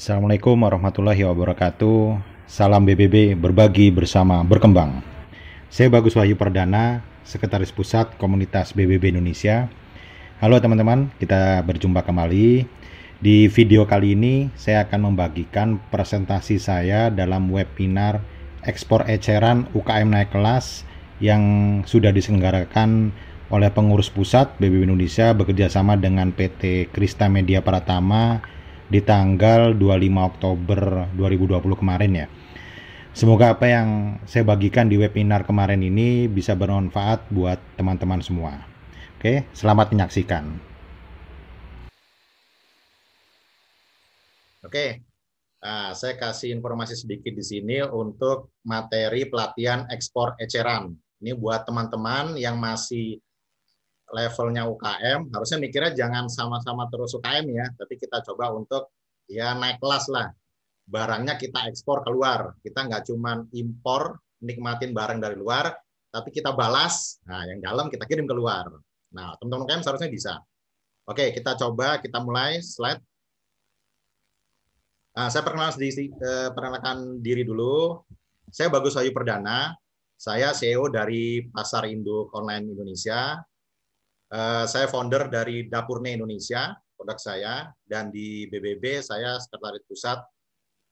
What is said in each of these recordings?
Assalamualaikum warahmatullahi wabarakatuh. Salam BBB berbagi bersama berkembang. Saya Bagus Wahyu Perdana, Sekretaris Pusat Komunitas BBB Indonesia. Halo teman-teman, kita berjumpa kembali. Di video kali ini saya akan membagikan presentasi saya dalam webinar ekspor eceran UKM naik kelas yang sudah diselenggarakan oleh pengurus pusat BBB Indonesia bekerjasama dengan PT Krista Media Pratama di tanggal 25 Oktober 2020 kemarin ya. Semoga apa yang saya bagikan di webinar kemarin ini bisa bermanfaat buat teman-teman semua. Oke, selamat menyaksikan. Oke, nah, saya kasih informasi sedikit di sini untuk materi pelatihan ekspor eceran. Ini buat teman-teman yang masih levelnya UKM, harusnya mikirnya jangan sama-sama terus UKM ya, tapi kita coba untuk ya naik kelas lah. Barangnya kita ekspor keluar, kita nggak cuma impor, nikmatin barang dari luar, tapi kita balas, nah yang dalam kita kirim keluar. Nah, teman-teman UKM seharusnya bisa. Oke, kita coba, kita mulai slide. Nah, saya perkenalkan, eh, perkenalkan diri dulu. Saya Bagus Ayu Perdana, saya CEO dari Pasar Induk Online Indonesia Eh, saya founder dari Dapurne Indonesia, produk saya, dan di BBB saya sekretaris pusat,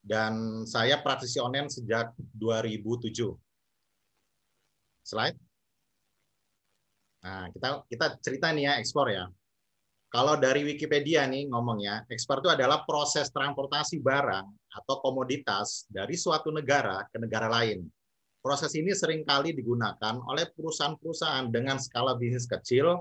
dan saya praktisi online sejak 2007. Slide. Nah, kita kita cerita nih ya ekspor ya. Kalau dari Wikipedia nih ngomongnya, ekspor itu adalah proses transportasi barang atau komoditas dari suatu negara ke negara lain. Proses ini seringkali digunakan oleh perusahaan-perusahaan dengan skala bisnis kecil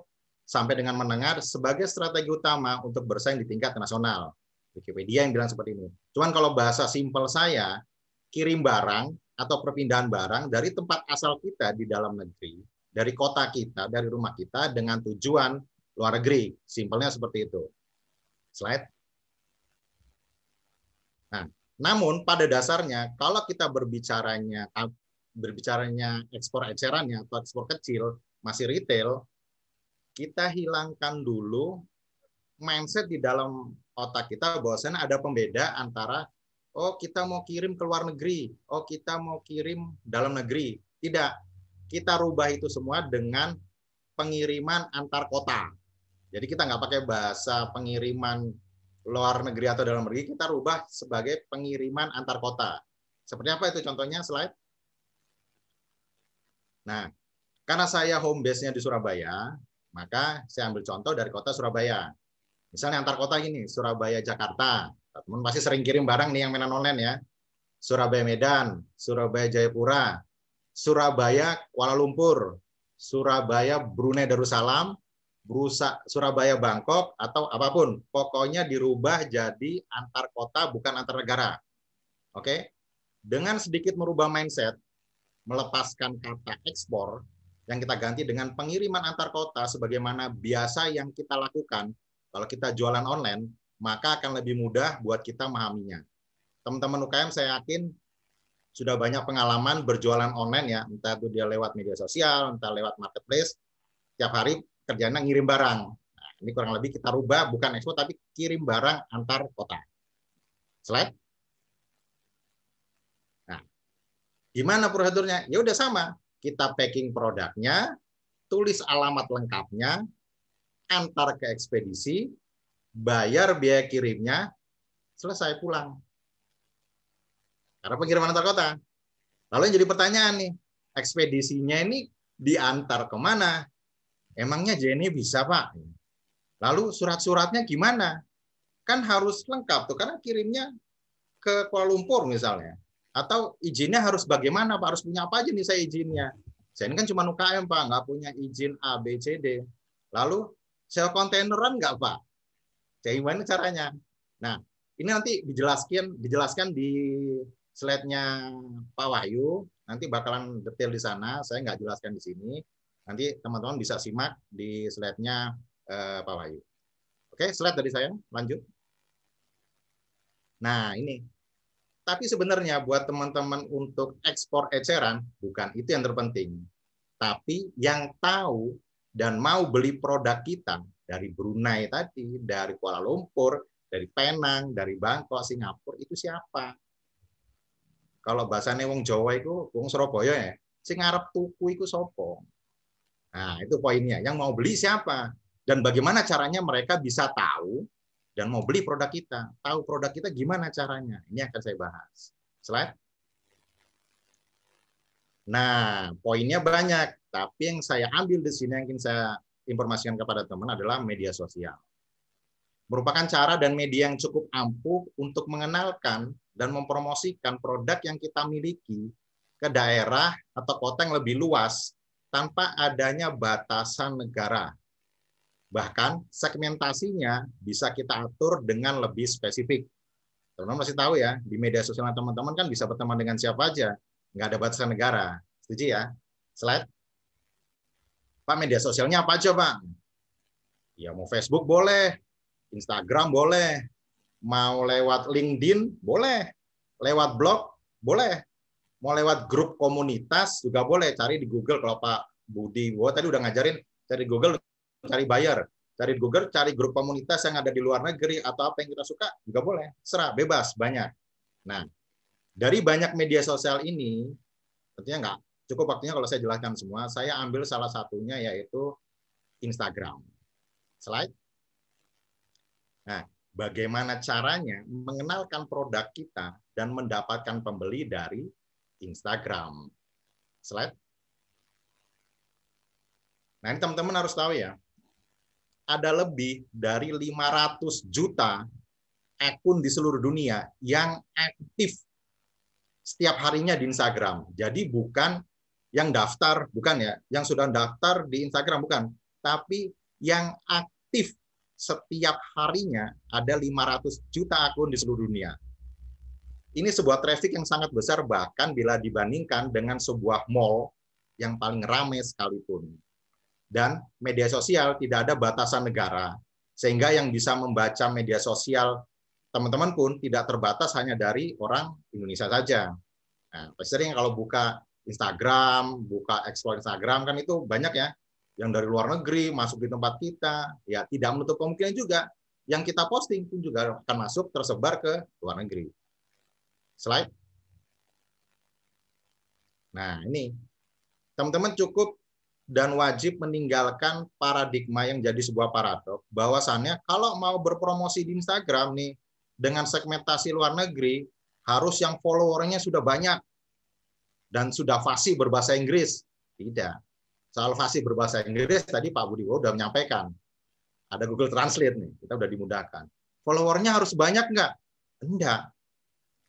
sampai dengan menengah sebagai strategi utama untuk bersaing di tingkat nasional. Wikipedia yang bilang seperti ini. Cuman kalau bahasa simpel saya, kirim barang atau perpindahan barang dari tempat asal kita di dalam negeri, dari kota kita, dari rumah kita dengan tujuan luar negeri. Simpelnya seperti itu. Slide. Nah, namun pada dasarnya kalau kita berbicaranya berbicaranya ekspor ecerannya atau ekspor kecil masih retail, kita hilangkan dulu mindset di dalam otak kita bahwasanya ada pembeda antara oh kita mau kirim ke luar negeri, oh kita mau kirim dalam negeri. Tidak. Kita rubah itu semua dengan pengiriman antar kota. Jadi kita nggak pakai bahasa pengiriman luar negeri atau dalam negeri, kita rubah sebagai pengiriman antar kota. Seperti apa itu contohnya slide? Nah, karena saya home base-nya di Surabaya, maka saya ambil contoh dari kota Surabaya. Misalnya antar kota ini Surabaya Jakarta. Teman pasti sering kirim barang nih yang mainan online ya. Surabaya Medan, Surabaya Jayapura, Surabaya Kuala Lumpur, Surabaya Brunei Darussalam, Brusa, Surabaya Bangkok atau apapun, pokoknya dirubah jadi antar kota bukan antar negara. Oke? Dengan sedikit merubah mindset, melepaskan kata ekspor, yang kita ganti dengan pengiriman antar kota sebagaimana biasa yang kita lakukan kalau kita jualan online, maka akan lebih mudah buat kita memahaminya. Teman-teman UKM saya yakin sudah banyak pengalaman berjualan online ya, entah itu dia lewat media sosial, entah lewat marketplace, tiap hari kerjanya ngirim barang. Nah, ini kurang lebih kita rubah bukan ekspor tapi kirim barang antar kota. Slide. Nah, gimana prosedurnya? Ya udah sama, kita packing produknya, tulis alamat lengkapnya, antar ke ekspedisi, bayar biaya kirimnya, selesai pulang. Karena pengiriman antar kota. Lalu yang jadi pertanyaan nih, ekspedisinya ini diantar kemana? Emangnya Jenny bisa Pak? Lalu surat-suratnya gimana? Kan harus lengkap tuh, karena kirimnya ke Kuala Lumpur misalnya. Atau izinnya harus bagaimana Pak? Harus punya apa aja nih saya izinnya? Saya ini kan cuma UKM Pak, nggak punya izin A, B, C, D. Lalu sel kontaineran nggak Pak? Saya gimana caranya? Nah, ini nanti dijelaskan dijelaskan di slide-nya Pak Wahyu. Nanti bakalan detail di sana. Saya nggak jelaskan di sini. Nanti teman-teman bisa simak di slide-nya eh, Pak Wahyu. Oke, slide dari saya. Lanjut. Nah, ini tapi sebenarnya buat teman-teman untuk ekspor eceran, bukan itu yang terpenting. Tapi yang tahu dan mau beli produk kita dari Brunei tadi, dari Kuala Lumpur, dari Penang, dari Bangkok, Singapura, itu siapa? Kalau bahasa wong Jawa itu, wong Surabaya ya, sing arep tuku iku sapa? Nah, itu poinnya. Yang mau beli siapa? Dan bagaimana caranya mereka bisa tahu dan mau beli produk kita, tahu produk kita gimana caranya. Ini akan saya bahas. Slide. Nah, poinnya banyak, tapi yang saya ambil di sini yang ingin saya informasikan kepada teman adalah media sosial. Merupakan cara dan media yang cukup ampuh untuk mengenalkan dan mempromosikan produk yang kita miliki ke daerah atau kota yang lebih luas tanpa adanya batasan negara Bahkan segmentasinya bisa kita atur dengan lebih spesifik. Teman-teman masih tahu ya, di media sosial teman-teman kan bisa berteman dengan siapa aja. Nggak ada batasan negara. Setuju ya? Slide. Pak, media sosialnya apa aja, Pak? Ya, mau Facebook boleh, Instagram boleh, mau lewat LinkedIn boleh, lewat blog boleh, mau lewat grup komunitas juga boleh. Cari di Google kalau Pak Budi, gue tadi udah ngajarin, cari di Google cari buyer, cari Google, cari grup komunitas yang ada di luar negeri atau apa yang kita suka juga boleh, serah bebas banyak. Nah, dari banyak media sosial ini, tentunya nggak cukup waktunya kalau saya jelaskan semua. Saya ambil salah satunya yaitu Instagram. Slide. Nah, bagaimana caranya mengenalkan produk kita dan mendapatkan pembeli dari Instagram. Slide. Nah, ini teman-teman harus tahu ya, ada lebih dari 500 juta akun di seluruh dunia yang aktif setiap harinya di Instagram. Jadi bukan yang daftar, bukan ya, yang sudah daftar di Instagram bukan, tapi yang aktif setiap harinya ada 500 juta akun di seluruh dunia. Ini sebuah traffic yang sangat besar bahkan bila dibandingkan dengan sebuah mall yang paling ramai sekalipun dan media sosial tidak ada batasan negara. Sehingga yang bisa membaca media sosial teman-teman pun tidak terbatas hanya dari orang Indonesia saja. Nah, sering kalau buka Instagram, buka explore Instagram kan itu banyak ya yang dari luar negeri masuk di tempat kita, ya tidak menutup kemungkinan juga yang kita posting pun juga akan masuk tersebar ke luar negeri. Slide. Nah, ini teman-teman cukup dan wajib meninggalkan paradigma yang jadi sebuah paradok bahwasannya kalau mau berpromosi di Instagram nih dengan segmentasi luar negeri harus yang followernya sudah banyak dan sudah fasih berbahasa Inggris. Tidak. Soal fasih berbahasa Inggris tadi Pak Budi sudah menyampaikan. Ada Google Translate nih, kita sudah dimudahkan. Followernya harus banyak nggak? Enggak.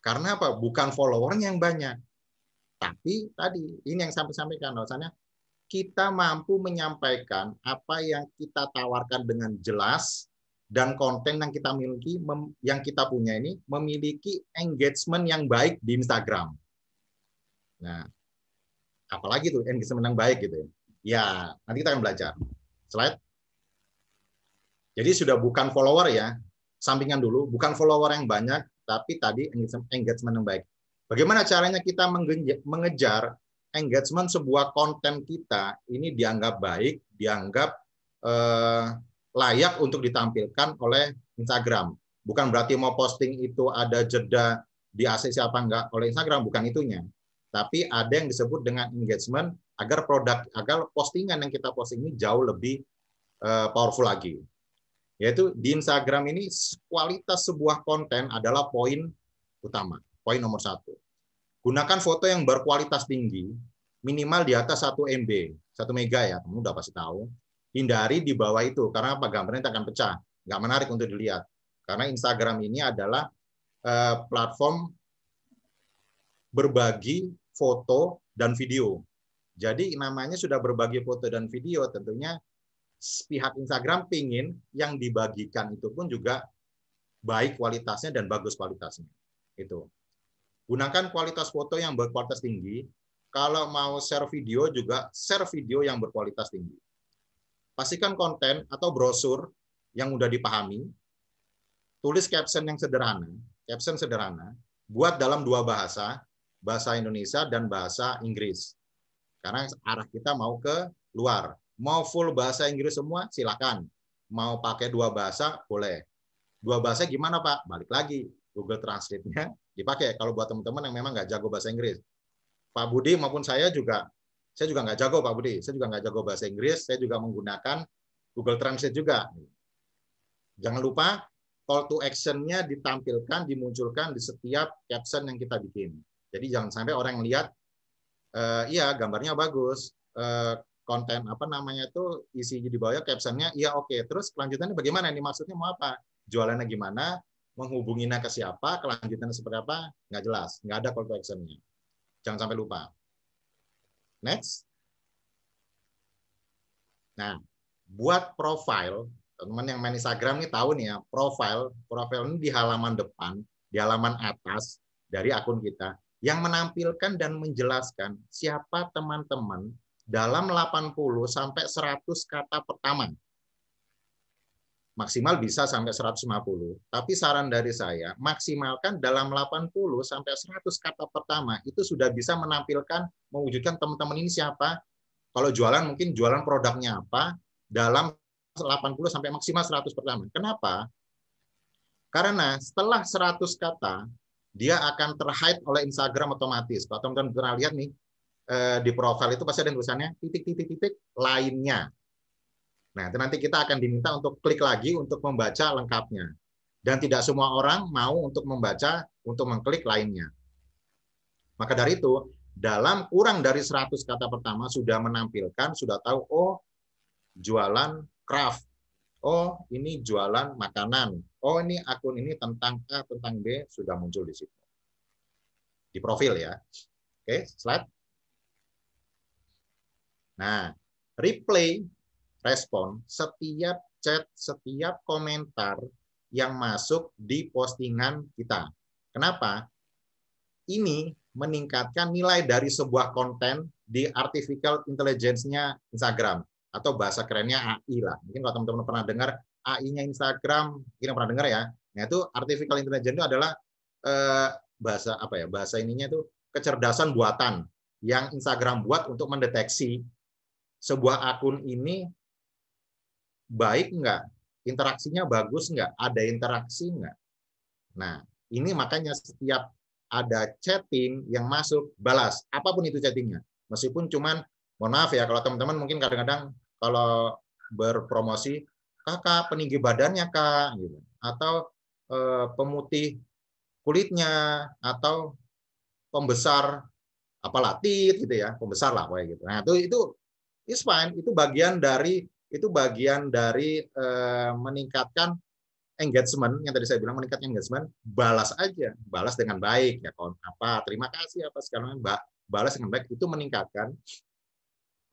Karena apa? Bukan followernya yang banyak. Tapi tadi, ini yang sampai sampaikan, bahwasannya kita mampu menyampaikan apa yang kita tawarkan dengan jelas dan konten yang kita miliki yang kita punya ini memiliki engagement yang baik di Instagram. Nah, apalagi tuh engagement yang baik gitu ya. ya. nanti kita akan belajar. Slide. Jadi sudah bukan follower ya, sampingan dulu, bukan follower yang banyak, tapi tadi engagement yang baik. Bagaimana caranya kita mengejar engagement sebuah konten kita ini dianggap baik, dianggap eh, layak untuk ditampilkan oleh Instagram. Bukan berarti mau posting itu ada jeda di ACC apa enggak oleh Instagram, bukan itunya. Tapi ada yang disebut dengan engagement agar produk agar postingan yang kita posting ini jauh lebih eh, powerful lagi. Yaitu di Instagram ini kualitas sebuah konten adalah poin utama, poin nomor satu Gunakan foto yang berkualitas tinggi, minimal di atas 1 MB, 1 mega ya, kamu udah pasti tahu. Hindari di bawah itu, karena apa gambarnya akan pecah, nggak menarik untuk dilihat. Karena Instagram ini adalah eh, platform berbagi foto dan video. Jadi namanya sudah berbagi foto dan video, tentunya pihak Instagram pingin yang dibagikan itu pun juga baik kualitasnya dan bagus kualitasnya. Itu. Gunakan kualitas foto yang berkualitas tinggi. Kalau mau share video juga share video yang berkualitas tinggi. Pastikan konten atau brosur yang mudah dipahami. Tulis caption yang sederhana, caption sederhana, buat dalam dua bahasa, bahasa Indonesia dan bahasa Inggris. Karena arah kita mau ke luar. Mau full bahasa Inggris semua, silakan. Mau pakai dua bahasa, boleh. Dua bahasa gimana Pak? Balik lagi. Google Translate-nya dipakai kalau buat teman-teman yang memang nggak jago bahasa Inggris. Pak Budi maupun saya juga, saya juga nggak jago Pak Budi, saya juga nggak jago bahasa Inggris, saya juga menggunakan Google Translate juga. Jangan lupa call to action-nya ditampilkan, dimunculkan di setiap caption yang kita bikin. Jadi jangan sampai orang yang lihat, e, iya gambarnya bagus, e, konten apa namanya itu isi di bawahnya captionnya, iya oke. Okay. Terus kelanjutannya bagaimana? Ini maksudnya mau apa? Jualannya gimana? menghubunginya ke siapa, kelanjutannya seperti apa, nggak jelas. Nggak ada call to action Jangan sampai lupa. Next. Nah, buat profile, teman-teman yang main Instagram ini tahu nih ya, profile, profile ini di halaman depan, di halaman atas dari akun kita, yang menampilkan dan menjelaskan siapa teman-teman dalam 80 sampai 100 kata pertama maksimal bisa sampai 150. Tapi saran dari saya, maksimalkan dalam 80 sampai 100 kata pertama itu sudah bisa menampilkan, mewujudkan teman-teman ini siapa. Kalau jualan mungkin jualan produknya apa dalam 80 sampai maksimal 100 pertama. Kenapa? Karena setelah 100 kata, dia akan terhide oleh Instagram otomatis. Kalau teman-teman pernah lihat nih, eh, di profil itu pasti ada tulisannya titik-titik-titik lainnya Nah, itu nanti kita akan diminta untuk klik lagi untuk membaca lengkapnya. Dan tidak semua orang mau untuk membaca, untuk mengklik lainnya. Maka dari itu, dalam kurang dari 100 kata pertama sudah menampilkan, sudah tahu, oh jualan craft, oh ini jualan makanan, oh ini akun ini tentang A, tentang B, sudah muncul di situ. Di profil ya. Oke, slide. Nah, replay respon setiap chat, setiap komentar yang masuk di postingan kita. Kenapa? Ini meningkatkan nilai dari sebuah konten di artificial intelligence-nya Instagram atau bahasa kerennya AI lah. Mungkin kalau teman-teman pernah dengar AI-nya Instagram, mungkin pernah dengar ya. Nah, itu artificial intelligence itu adalah eh, bahasa apa ya? Bahasa ininya itu kecerdasan buatan yang Instagram buat untuk mendeteksi sebuah akun ini baik nggak? Interaksinya bagus nggak? Ada interaksi nggak? Nah, ini makanya setiap ada chatting yang masuk, balas. Apapun itu chattingnya. Meskipun cuman, mohon maaf ya, kalau teman-teman mungkin kadang-kadang kalau berpromosi, kakak peninggi badannya kak, gitu. atau e, pemutih kulitnya, atau pembesar apa gitu ya, pembesar lah kayak gitu. Nah itu itu is fine, itu bagian dari itu bagian dari eh, meningkatkan engagement yang tadi saya bilang meningkatkan engagement balas aja balas dengan baik ya kon apa terima kasih apa segala macam balas dengan baik itu meningkatkan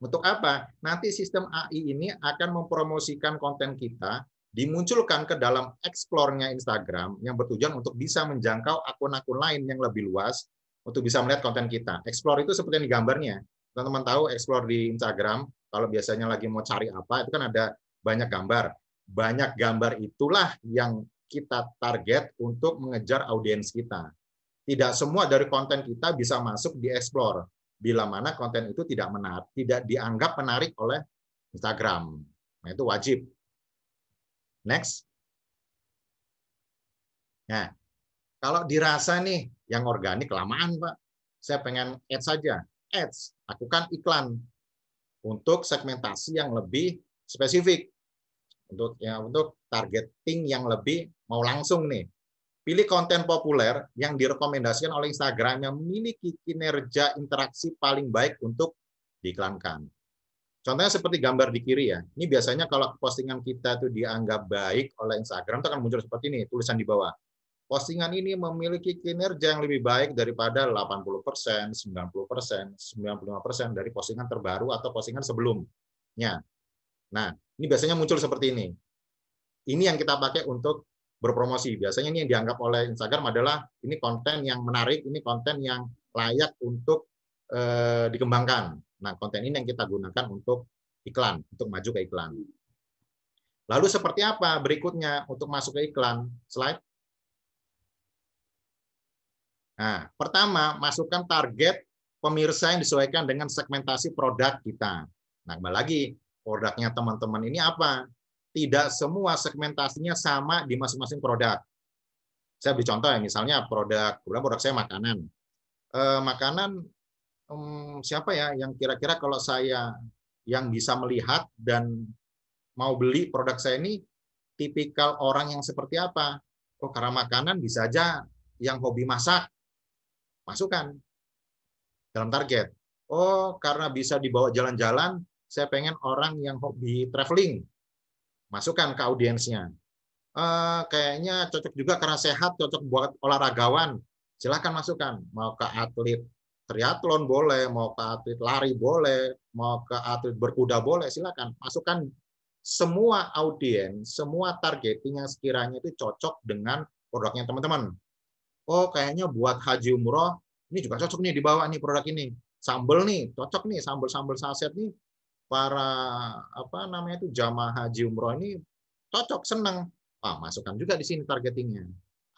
untuk apa nanti sistem AI ini akan mempromosikan konten kita dimunculkan ke dalam explore-nya Instagram yang bertujuan untuk bisa menjangkau akun-akun lain yang lebih luas untuk bisa melihat konten kita. Explore itu seperti yang digambarnya Teman-teman tahu explore di Instagram kalau biasanya lagi mau cari apa, itu kan ada banyak gambar. Banyak gambar itulah yang kita target untuk mengejar audiens kita. Tidak semua dari konten kita bisa masuk di explore bila mana konten itu tidak menarik, tidak dianggap menarik oleh Instagram. Nah, itu wajib. Next. Nah, kalau dirasa nih yang organik lamaan Pak. Saya pengen ads saja. Ads, lakukan iklan untuk segmentasi yang lebih spesifik untuk ya untuk targeting yang lebih mau langsung nih pilih konten populer yang direkomendasikan oleh Instagram yang memiliki kinerja interaksi paling baik untuk diiklankan contohnya seperti gambar di kiri ya ini biasanya kalau postingan kita itu dianggap baik oleh Instagram itu akan muncul seperti ini tulisan di bawah postingan ini memiliki kinerja yang lebih baik daripada 80%, 90%, 95% dari postingan terbaru atau postingan sebelumnya. Nah, ini biasanya muncul seperti ini. Ini yang kita pakai untuk berpromosi. Biasanya ini yang dianggap oleh Instagram adalah ini konten yang menarik, ini konten yang layak untuk e, dikembangkan. Nah, konten ini yang kita gunakan untuk iklan, untuk maju ke iklan. Lalu seperti apa berikutnya untuk masuk ke iklan? Slide. Nah, pertama, masukkan target pemirsa yang disesuaikan dengan segmentasi produk kita. Nah, kembali lagi, produknya teman-teman ini apa? Tidak semua segmentasinya sama di masing-masing produk. Saya beri contoh ya, misalnya produk, produk saya makanan. E, makanan hmm, siapa ya yang kira-kira kalau saya yang bisa melihat dan mau beli produk saya ini tipikal orang yang seperti apa? Oh, karena makanan bisa aja yang hobi masak masukkan dalam target. Oh, karena bisa dibawa jalan-jalan, saya pengen orang yang hobi traveling. Masukkan ke audiensnya. Uh, kayaknya cocok juga karena sehat, cocok buat olahragawan. Silahkan masukkan. Mau ke atlet triathlon boleh, mau ke atlet lari boleh, mau ke atlet berkuda boleh, silahkan. Masukkan semua audiens, semua targeting yang sekiranya itu cocok dengan produknya teman-teman oh kayaknya buat haji umroh ini juga cocok nih dibawa nih produk ini sambel nih cocok nih sambel sambel saset nih para apa namanya itu jamaah haji umroh ini cocok seneng ah masukkan juga di sini targetingnya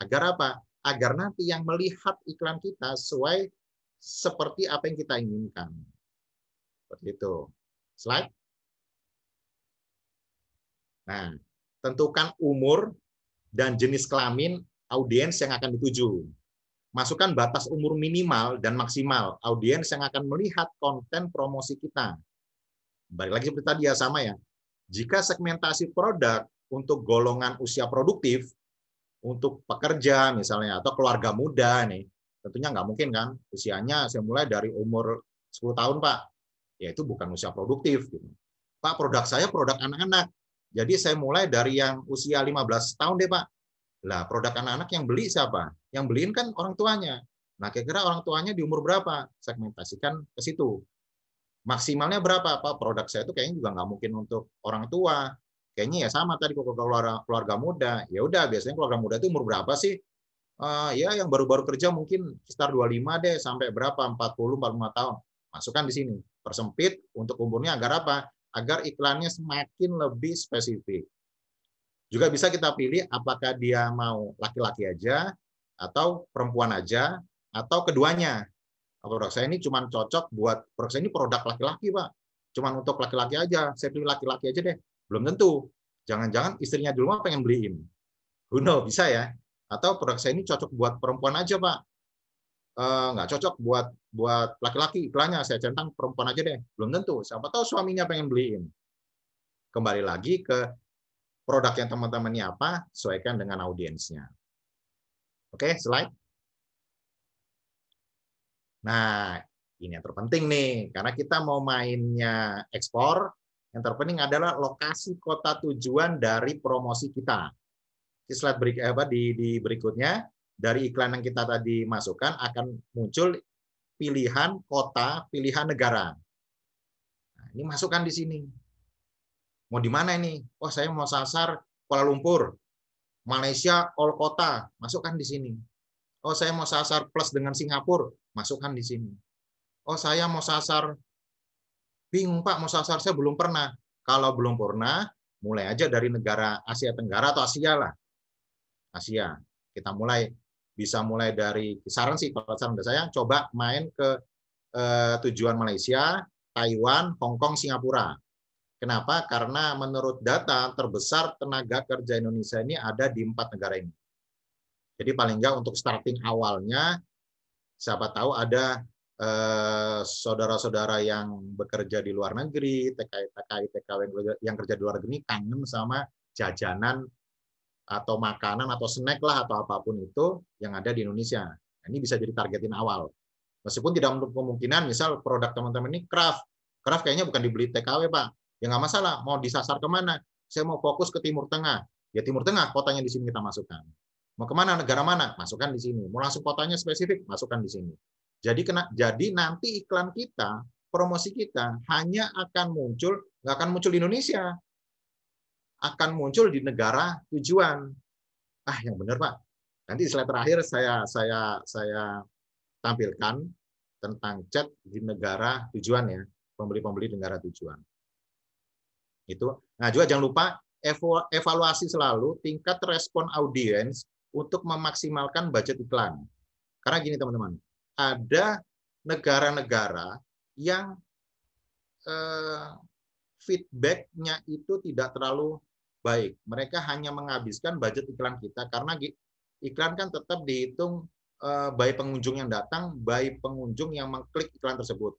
agar apa agar nanti yang melihat iklan kita sesuai seperti apa yang kita inginkan seperti itu slide nah tentukan umur dan jenis kelamin audiens yang akan dituju. Masukkan batas umur minimal dan maksimal audiens yang akan melihat konten promosi kita. Balik lagi seperti tadi ya sama ya. Jika segmentasi produk untuk golongan usia produktif, untuk pekerja misalnya atau keluarga muda nih, tentunya nggak mungkin kan usianya saya mulai dari umur 10 tahun pak, ya itu bukan usia produktif. Gitu. Pak produk saya produk anak-anak, jadi saya mulai dari yang usia 15 tahun deh pak, lah produk anak-anak yang beli siapa? Yang beliin kan orang tuanya. Nah kira-kira orang tuanya di umur berapa? Segmentasikan ke situ. Maksimalnya berapa? Apa produk saya itu kayaknya juga nggak mungkin untuk orang tua. Kayaknya ya sama tadi kalau keluarga, keluarga muda. Ya udah biasanya keluarga muda itu umur berapa sih? Uh, ya yang baru-baru kerja mungkin sekitar 25 deh sampai berapa 40 45 tahun. Masukkan di sini. Persempit untuk umurnya agar apa? Agar iklannya semakin lebih spesifik. Juga bisa kita pilih apakah dia mau laki-laki aja atau perempuan aja atau keduanya. Produk saya ini cuma cocok buat produk saya ini produk laki-laki, Pak. Cuman untuk laki-laki aja. Saya pilih laki-laki aja deh. Belum tentu. Jangan-jangan istrinya dulu mah pengen beliin. Who know, bisa ya. Atau produk saya ini cocok buat perempuan aja, Pak. E, cocok buat buat laki-laki iklannya. Saya centang perempuan aja deh. Belum tentu. Siapa tahu suaminya pengen beliin. Kembali lagi ke produk yang teman-teman ini apa, sesuaikan dengan audiensnya. Oke, slide. Nah, ini yang terpenting nih, karena kita mau mainnya ekspor, yang terpenting adalah lokasi kota tujuan dari promosi kita. Di slide berik, apa, di, di berikutnya, dari iklan yang kita tadi masukkan akan muncul pilihan kota, pilihan negara. Nah, ini masukkan di sini. Mau di mana ini? Oh, saya mau sasar Kuala Lumpur, Malaysia, all kota, masukkan di sini. Oh, saya mau sasar plus dengan Singapura, masukkan di sini. Oh, saya mau sasar bingung Pak, mau sasar saya belum pernah. Kalau belum pernah, mulai aja dari negara Asia Tenggara atau Asia lah. Asia. Kita mulai bisa mulai dari saran sih kalau saran dari saya coba main ke eh, tujuan Malaysia, Taiwan, Hong Kong, Singapura. Kenapa? Karena menurut data terbesar tenaga kerja Indonesia ini ada di empat negara ini. Jadi paling nggak untuk starting awalnya, siapa tahu ada eh, saudara-saudara eh, yang bekerja di luar negeri, TKI, TKI, TKW yang kerja di luar negeri kangen sama jajanan atau makanan atau snack lah atau apapun itu yang ada di Indonesia. ini bisa jadi targetin awal. Meskipun tidak menutup kemungkinan, misal produk teman-teman ini craft, craft kayaknya bukan dibeli TKW pak, Ya nggak masalah, mau disasar kemana? Saya mau fokus ke Timur Tengah. Ya Timur Tengah, kotanya di sini kita masukkan. Mau kemana negara mana? Masukkan di sini. Mau langsung kotanya spesifik? Masukkan di sini. Jadi kena, jadi nanti iklan kita, promosi kita hanya akan muncul, nggak akan muncul di Indonesia, akan muncul di negara tujuan. Ah, yang benar pak. Nanti slide terakhir saya saya saya tampilkan tentang chat di negara tujuan ya, pembeli-pembeli negara tujuan. Itu. Nah, juga jangan lupa evaluasi selalu tingkat respon audiens untuk memaksimalkan budget iklan. Karena gini teman-teman, ada negara-negara yang eh, feedbacknya itu tidak terlalu baik. Mereka hanya menghabiskan budget iklan kita karena iklan kan tetap dihitung eh, by pengunjung yang datang, by pengunjung yang mengklik iklan tersebut.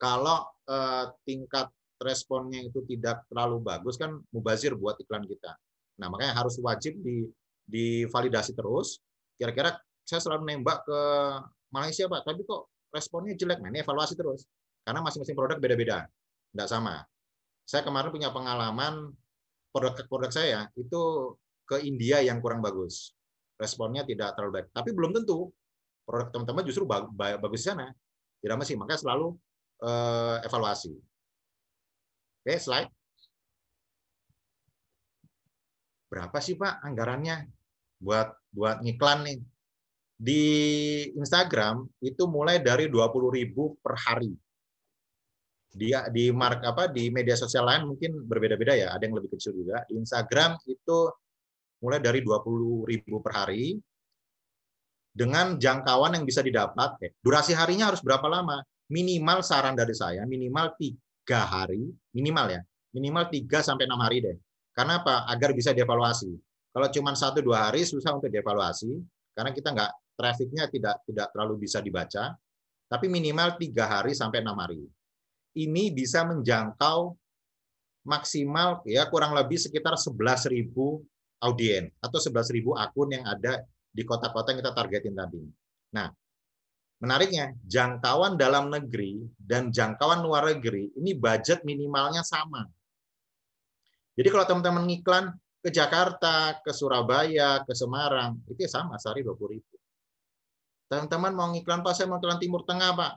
Kalau eh, tingkat responnya itu tidak terlalu bagus kan mubazir buat iklan kita. Nah, makanya harus wajib di divalidasi terus. Kira-kira saya selalu nembak ke Malaysia, Pak, tapi kok responnya jelek. Nah, evaluasi terus. Karena masing-masing produk beda-beda. Tidak sama. Saya kemarin punya pengalaman produk-produk saya itu ke India yang kurang bagus. Responnya tidak terlalu baik. Tapi belum tentu produk teman-teman justru bagus di sana. Tidak masih. Makanya selalu eh, evaluasi. Oke, okay, slide. Berapa sih Pak anggarannya buat buat ngiklan nih? Di Instagram itu mulai dari 20.000 per hari. Dia di mark apa di media sosial lain mungkin berbeda-beda ya, ada yang lebih kecil juga. Di Instagram itu mulai dari 20.000 per hari dengan jangkauan yang bisa didapat. Eh, durasi harinya harus berapa lama? Minimal saran dari saya, minimal tiga hari minimal ya minimal 3 sampai enam hari deh karena apa agar bisa dievaluasi kalau cuma satu dua hari susah untuk dievaluasi karena kita nggak trafiknya tidak tidak terlalu bisa dibaca tapi minimal tiga hari sampai enam hari ini bisa menjangkau maksimal ya kurang lebih sekitar 11.000 audien atau 11.000 akun yang ada di kota-kota yang kita targetin tadi. Nah, Menariknya, jangkauan dalam negeri dan jangkauan luar negeri ini budget minimalnya sama. Jadi kalau teman-teman ngiklan ke Jakarta, ke Surabaya, ke Semarang, itu ya sama sehari 20 ribu. Teman-teman mau ngiklan Pak, saya mau ngiklan Timur Tengah Pak.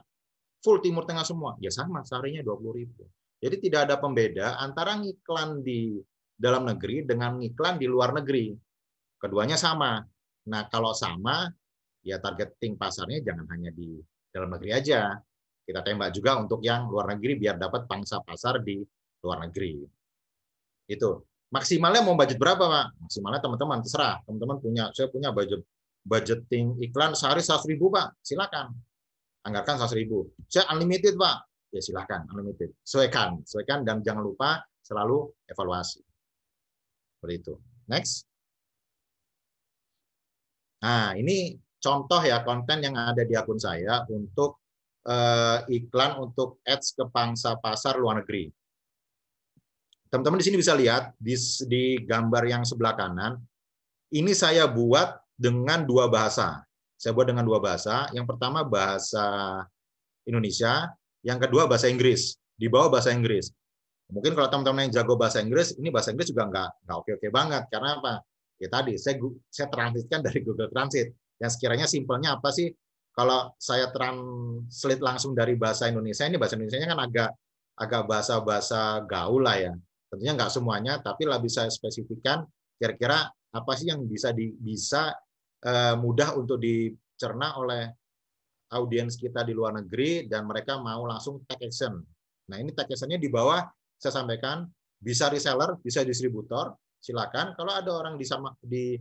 Full Timur Tengah semua. Ya sama, seharinya 20 ribu. Jadi tidak ada pembeda antara ngiklan di dalam negeri dengan ngiklan di luar negeri. Keduanya sama. Nah kalau sama, ya targeting pasarnya jangan hanya di dalam negeri aja. Kita tembak juga untuk yang luar negeri biar dapat pangsa pasar di luar negeri. Itu. Maksimalnya mau budget berapa, Pak? Maksimalnya teman-teman terserah. Teman-teman punya saya punya budget budgeting iklan sehari 100 ribu, Pak. Silakan. Anggarkan 100 ribu. Saya unlimited, Pak. Ya silakan, unlimited. Sesuaikan, sesuaikan dan jangan lupa selalu evaluasi. Seperti itu. Next. Nah, ini contoh ya konten yang ada di akun saya untuk uh, iklan untuk ads ke pangsa pasar luar negeri. Teman-teman di sini bisa lihat di, di gambar yang sebelah kanan, ini saya buat dengan dua bahasa. Saya buat dengan dua bahasa. Yang pertama bahasa Indonesia, yang kedua bahasa Inggris. Di bawah bahasa Inggris. Mungkin kalau teman-teman yang jago bahasa Inggris, ini bahasa Inggris juga nggak nggak oke-oke banget. Karena apa? Ya tadi saya saya transitkan dari Google Transit. Ya sekiranya simpelnya apa sih kalau saya translate langsung dari bahasa Indonesia ini bahasa Indonesia kan agak agak bahasa-bahasa gaul lah ya. Tentunya nggak semuanya, tapi lah bisa spesifikkan kira-kira apa sih yang bisa di, bisa eh, mudah untuk dicerna oleh audiens kita di luar negeri dan mereka mau langsung take action. Nah ini take actionnya di bawah saya sampaikan bisa reseller, bisa distributor, silakan. Kalau ada orang di sama di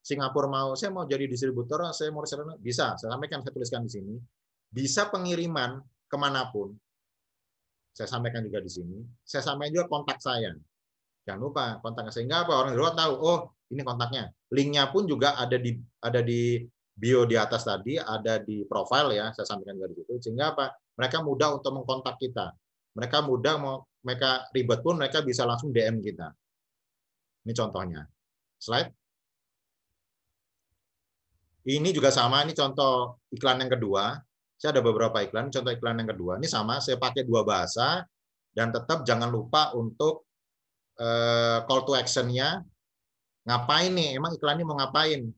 Singapura mau, saya mau jadi distributor, saya mau reseller, bisa. Saya sampaikan, saya tuliskan di sini. Bisa pengiriman kemanapun. Saya sampaikan juga di sini. Saya sampaikan juga kontak saya. Jangan lupa kontaknya. Sehingga apa? Orang di luar tahu, oh ini kontaknya. Linknya pun juga ada di ada di bio di atas tadi, ada di profile ya, saya sampaikan juga di situ. Sehingga apa? Mereka mudah untuk mengkontak kita. Mereka mudah mau mereka ribet pun mereka bisa langsung DM kita. Ini contohnya. Slide. Ini juga sama, ini contoh iklan yang kedua. Saya ada beberapa iklan, contoh iklan yang kedua. Ini sama, saya pakai dua bahasa dan tetap jangan lupa untuk eh, call to action-nya. Ngapain nih? Emang iklan ini mau ngapain?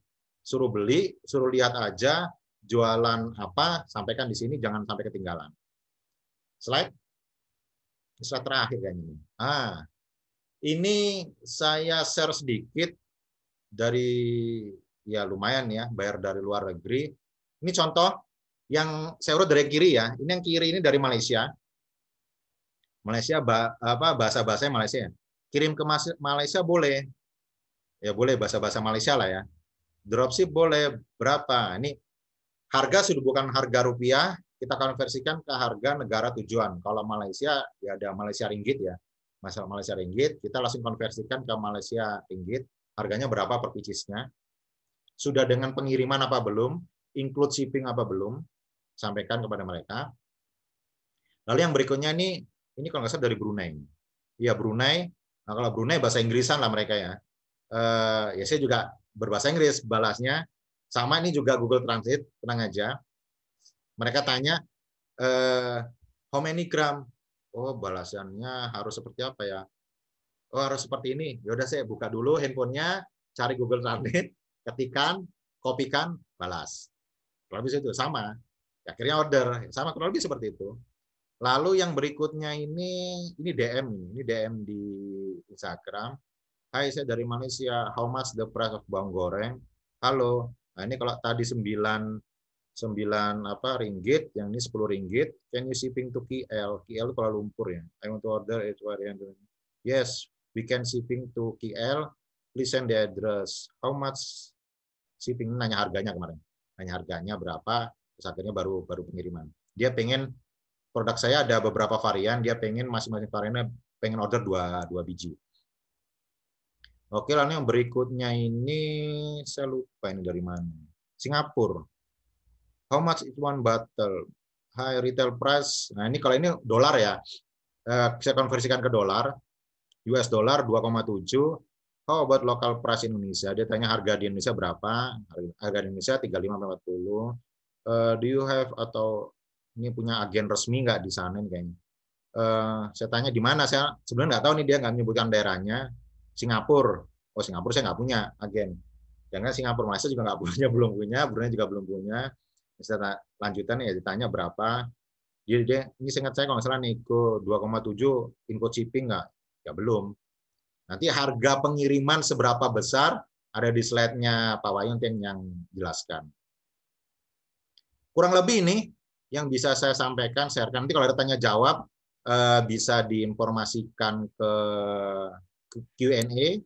Suruh beli, suruh lihat aja jualan apa, sampaikan di sini jangan sampai ketinggalan. Slide. Slide terakhir kayaknya ini. Ah. Ini saya share sedikit dari ya lumayan ya bayar dari luar negeri. Ini contoh yang saya urut dari kiri ya. Ini yang kiri ini dari Malaysia. Malaysia apa bahasa bahasa Malaysia. Ya. Kirim ke Malaysia boleh. Ya boleh bahasa-bahasa Malaysia lah ya. Dropship boleh berapa? Ini harga sudah bukan harga rupiah, kita konversikan ke harga negara tujuan. Kalau Malaysia ya ada Malaysia ringgit ya. Masalah Malaysia ringgit, kita langsung konversikan ke Malaysia ringgit. Harganya berapa per piecesnya? sudah dengan pengiriman apa belum, include shipping apa belum, sampaikan kepada mereka. Lalu yang berikutnya ini, ini kalau nggak salah dari Brunei. Iya Brunei, nah kalau Brunei bahasa Inggrisan lah mereka ya. Uh, ya saya juga berbahasa Inggris balasnya. Sama ini juga Google Translate, tenang aja. Mereka tanya, uh, how many gram? Oh balasannya harus seperti apa ya? Oh harus seperti ini. Yaudah saya buka dulu handphonenya, cari Google Translate, ketikan, kopikan, balas. Kurang lebih itu sama. Akhirnya order, sama kurang lebih seperti itu. Lalu yang berikutnya ini, ini DM ini, ini DM di Instagram. Hai, saya dari Malaysia. How much the price of bawang goreng? Halo. Nah, ini kalau tadi 9 9 apa ringgit, yang ini 10 ringgit. Can you shipping to KL? KL itu kalau Lumpur ya. I want to order it variant. Yes, we can shipping to KL. Please send the address. How much si pingin nanya harganya kemarin nanya harganya berapa terus baru baru pengiriman dia pengen produk saya ada beberapa varian dia pengen masing-masing variannya pengen order dua dua biji Oke, lalu yang berikutnya ini saya lupa ini dari mana. Singapura. How much is one bottle? High retail price. Nah, ini kalau ini dolar ya. Eh, saya konversikan ke dolar. US dollar 2,7 oh buat lokal price Indonesia, dia tanya harga di Indonesia berapa, harga di Indonesia 35 40 Uh, do you have atau ini punya agen resmi nggak di sana nih kayaknya? Uh, saya tanya di mana saya sebenarnya nggak tahu nih dia nggak menyebutkan daerahnya Singapura. Oh Singapura saya nggak punya agen. Jangan ya Singapura Malaysia juga nggak punya belum punya, Brunei juga belum punya. Saya lanjutan ya ditanya berapa. Dia, dia ini seingat saya kalau nggak salah nih, 2,7 Inko shipping nggak? Ya belum. Nanti harga pengiriman seberapa besar ada di slide-nya Pak Wayunting yang jelaskan. Kurang lebih ini yang bisa saya sampaikan, sharekan. Nanti kalau ada tanya jawab, eh, bisa diinformasikan ke Q&A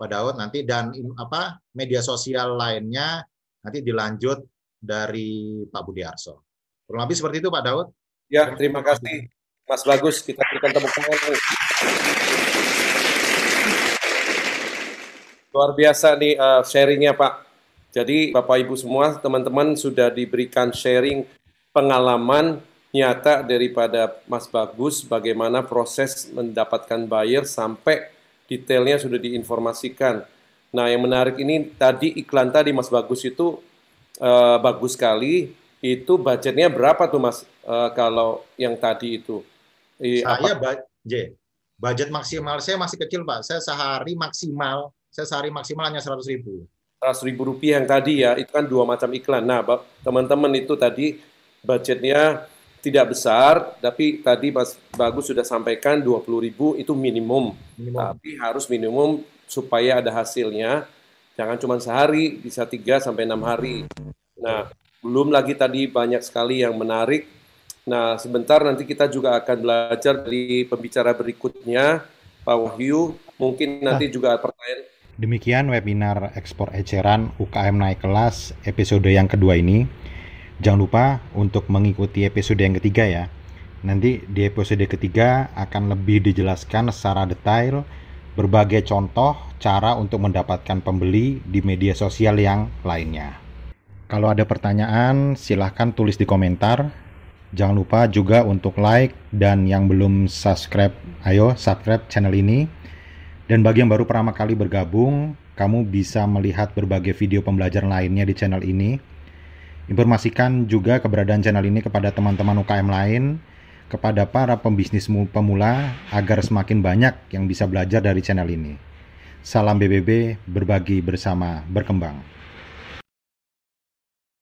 Pak Daud nanti dan apa media sosial lainnya nanti dilanjut dari Pak Budi Arso. Kurang lebih seperti itu Pak Daud. Ya, terima kasih Mas Bagus. Kita berikan tepuk tangan. Luar biasa nih uh, sharingnya Pak. Jadi Bapak Ibu semua teman-teman sudah diberikan sharing pengalaman nyata daripada Mas Bagus bagaimana proses mendapatkan buyer sampai detailnya sudah diinformasikan. Nah yang menarik ini tadi iklan tadi Mas Bagus itu uh, bagus sekali. Itu budgetnya berapa tuh Mas uh, kalau yang tadi itu? Iya. saya J, budget maksimal saya masih kecil Pak. Saya sehari maksimal saya sehari maksimal hanya 100 ribu. 100 ribu rupiah yang tadi ya, itu kan dua macam iklan. Nah, teman-teman itu tadi budgetnya tidak besar, tapi tadi Mas Bagus sudah sampaikan 20 ribu itu minimum. minimum. Tapi harus minimum supaya ada hasilnya. Jangan cuma sehari, bisa 3 sampai 6 hari. Nah, belum lagi tadi banyak sekali yang menarik. Nah, sebentar nanti kita juga akan belajar dari pembicara berikutnya, Pak Wahyu. Mungkin nanti nah. juga pertanyaan Demikian webinar ekspor eceran UKM naik kelas episode yang kedua ini. Jangan lupa untuk mengikuti episode yang ketiga ya. Nanti di episode ketiga akan lebih dijelaskan secara detail berbagai contoh cara untuk mendapatkan pembeli di media sosial yang lainnya. Kalau ada pertanyaan, silahkan tulis di komentar. Jangan lupa juga untuk like dan yang belum subscribe, ayo subscribe channel ini dan bagi yang baru pertama kali bergabung, kamu bisa melihat berbagai video pembelajaran lainnya di channel ini. Informasikan juga keberadaan channel ini kepada teman-teman UKM lain, kepada para pembisnis pemula agar semakin banyak yang bisa belajar dari channel ini. Salam BBB, berbagi bersama berkembang.